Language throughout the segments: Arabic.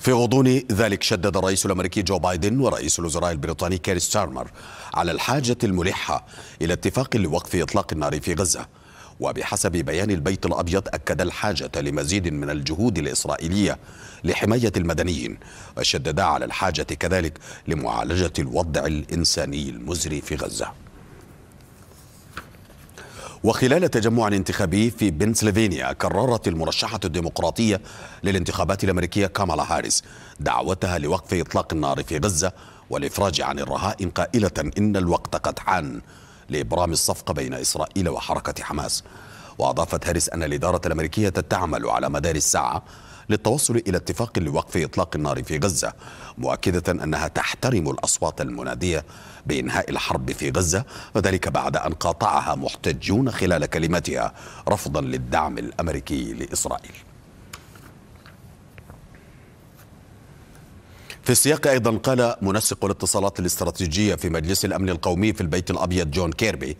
في غضون ذلك شدد الرئيس الامريكي جو بايدن ورئيس الوزراء البريطاني كيري ستارمر على الحاجه الملحه الى اتفاق لوقف اطلاق النار في غزه وبحسب بيان البيت الابيض اكد الحاجه لمزيد من الجهود الاسرائيليه لحمايه المدنيين وشدد على الحاجه كذلك لمعالجه الوضع الانساني المزري في غزه وخلال تجمع انتخابي في بنسلفانيا كررت المرشحة الديمقراطية للانتخابات الأمريكية كامالا هاريس دعوتها لوقف إطلاق النار في غزة والإفراج عن الرهائن قائلة إن الوقت قد حان لإبرام الصفقة بين إسرائيل وحركة حماس وأضافت هاريس أن الإدارة الأمريكية تعمل على مدار الساعة للتوصل إلى اتفاق لوقف إطلاق النار في غزة مؤكدة أنها تحترم الأصوات المنادية بإنهاء الحرب في غزة وذلك بعد أن قاطعها محتجون خلال كلمتها رفضا للدعم الأمريكي لإسرائيل في السياق أيضا قال منسق الاتصالات الاستراتيجية في مجلس الأمن القومي في البيت الأبيض جون كيربي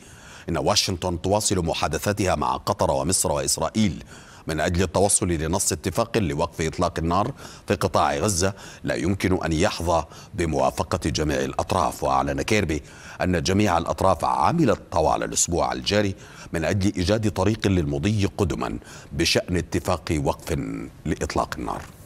إن واشنطن تواصل محادثاتها مع قطر ومصر وإسرائيل من أجل التوصل لنص اتفاق لوقف إطلاق النار في قطاع غزة لا يمكن أن يحظى بموافقة جميع الأطراف وأعلن كيربي أن جميع الأطراف عملت طوال الأسبوع الجاري من أجل إيجاد طريق للمضي قدما بشأن اتفاق وقف لإطلاق النار